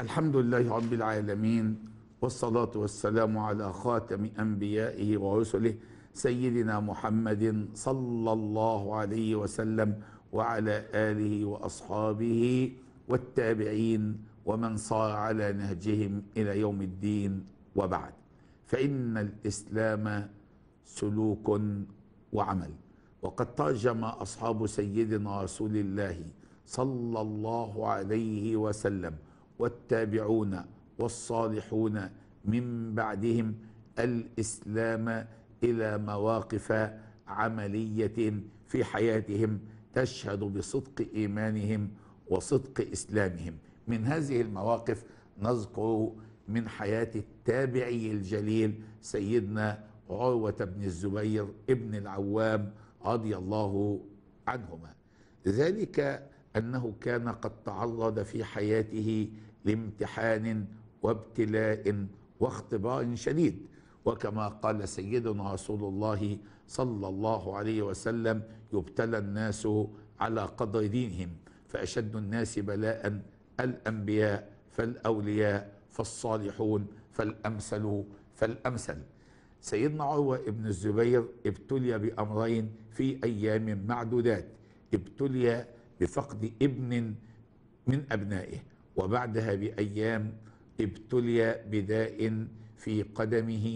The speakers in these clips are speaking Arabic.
الحمد لله رب العالمين والصلاة والسلام على خاتم أنبيائه ورسله سيدنا محمد صلى الله عليه وسلم وعلى آله وأصحابه والتابعين ومن صار على نهجهم إلى يوم الدين وبعد فإن الإسلام سلوك وعمل وقد ترجم أصحاب سيدنا رسول الله صلى الله عليه وسلم والتابعون والصالحون من بعدهم الإسلام إلى مواقف عملية في حياتهم تشهد بصدق إيمانهم وصدق إسلامهم من هذه المواقف نذكر من حياة التابعي الجليل سيدنا عروة بن الزبير ابن العوام رضي الله عنهما ذلك أنه كان قد تعرض في حياته لامتحان وابتلاء واختبار شديد وكما قال سيدنا رسول الله صلى الله عليه وسلم يبتلى الناس على قدر دينهم فأشد الناس بلاء الأنبياء فالأولياء فالصالحون فالأمثل فالأمثل سيدنا عروة ابن الزبير ابتلي بأمرين في أيام معدودات ابتلي بفقد ابن من أبنائه وبعدها بايام ابتلي بداء في قدمه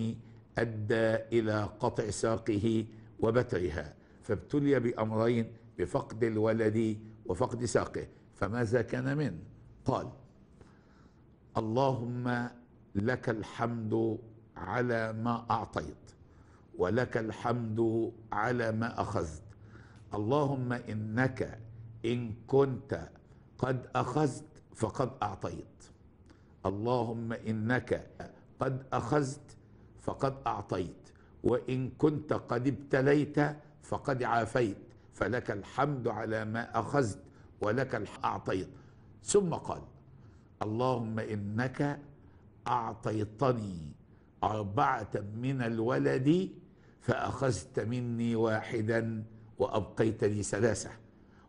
ادى الى قطع ساقه وبترها فابتلي بامرين بفقد الولد وفقد ساقه فماذا كان منه قال اللهم لك الحمد على ما اعطيت ولك الحمد على ما اخذت اللهم انك ان كنت قد اخذت فقد أعطيت اللهم إنك قد أخذت فقد أعطيت وإن كنت قد ابتليت فقد عافيت فلك الحمد على ما أخذت ولك أعطيت ثم قال اللهم إنك أعطيتني أربعة من الولد فأخذت مني واحدا وأبقيتني ثلاثة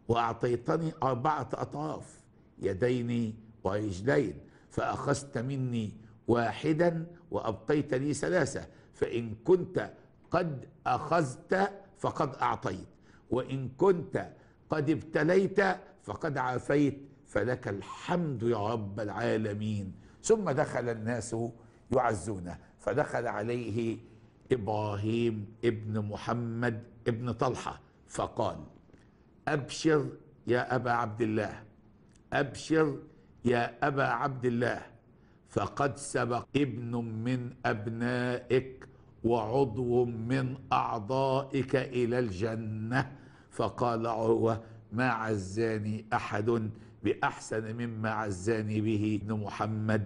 وأعطيتني أربعة أطراف يدين ورجلين فأخذت مني واحدا وأبقيت لي ثلاثة فإن كنت قد أخذت فقد أعطيت وإن كنت قد ابتليت فقد عافيت فلك الحمد يا رب العالمين ثم دخل الناس يعزونه فدخل عليه إبراهيم ابن محمد ابن طلحة فقال أبشر يا أبا عبد الله أبشر يا أبا عبد الله فقد سبق ابن من أبنائك وعضو من أعضائك إلى الجنة فقال عروة ما عزاني أحد بأحسن مما عزاني به ابن محمد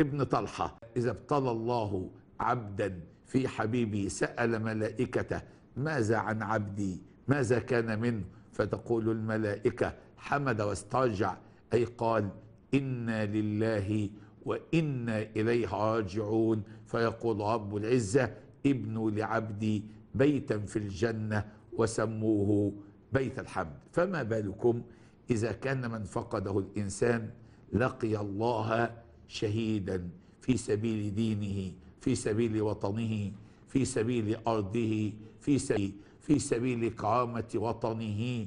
ابن طلحة إذا ابتلى الله عبدا في حبيبي سأل ملائكته ماذا عن عبدي ماذا كان منه فتقول الملائكة حمد واسترجع أي قال إنا لله وإنا إليه راجعون فيقول رب العزة ابنوا لعبدي بيتا في الجنة وسموه بيت الحمد فما بالكم إذا كان من فقده الإنسان لقي الله شهيدا في سبيل دينه في سبيل وطنه في سبيل أرضه في سبيل, في سبيل كرامة وطنه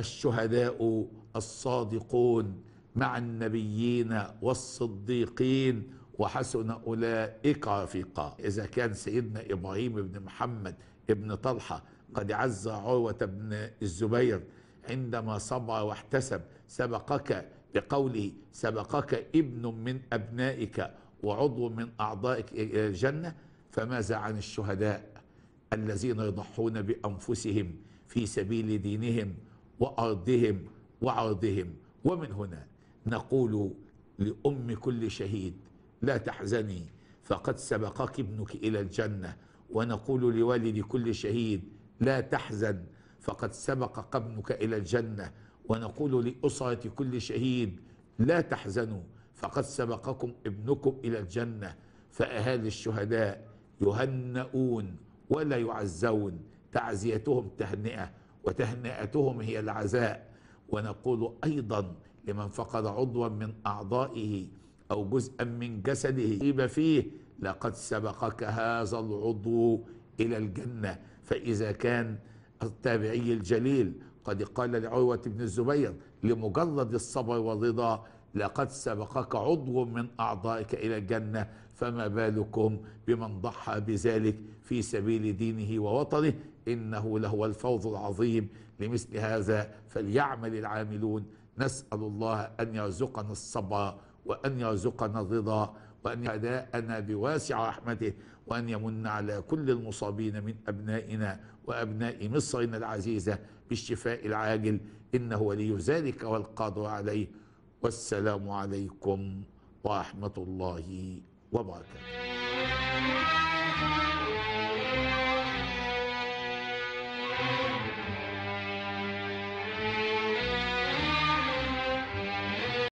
الشهداء الصادقون مع النبيين والصديقين وحسن أولئك رفيقا إذا كان سيدنا إبراهيم بن محمد بن طلحة قد عز عروة بن الزبير عندما صبر واحتسب سبقك بقوله سبقك ابن من أبنائك وعضو من أعضائك إلى الجنة فماذا عن الشهداء الذين يضحون بأنفسهم في سبيل دينهم وأرضهم وعرضهم ومن هنا نقول لأم كل شهيد لا تحزني فقد سبقك ابنك إلى الجنة ونقول لوالد كل شهيد لا تحزن فقد سبق قبنك إلى الجنة ونقول لأسرة كل شهيد لا تحزنوا فقد سبقكم ابنكم إلى الجنة فأهالي الشهداء يهنؤون ولا يعزون تعزيتهم تهنئة وتهنئتهم هي العزاء ونقول ايضا لمن فقد عضوا من اعضائه او جزءا من جسده اصيب فيه لقد سبقك هذا العضو الى الجنه فاذا كان التابعي الجليل قد قال لعروه بن الزبير لمجرد الصبر والرضا لقد سبقك عضو من اعضائك الى الجنه فما بالكم بمن ضحى بذلك في سبيل دينه ووطنه إنه لهو الفوز العظيم لمثل هذا فليعمل العاملون نسأل الله أن يرزقنا الصبر وأن يرزقنا الرضا وأن يهداءنا بواسع رحمته وأن يمن على كل المصابين من أبنائنا وأبناء مصرنا العزيزة بالشفاء العاجل إنه ولي ذلك والقادر عليه والسلام عليكم ورحمة الله وبركاته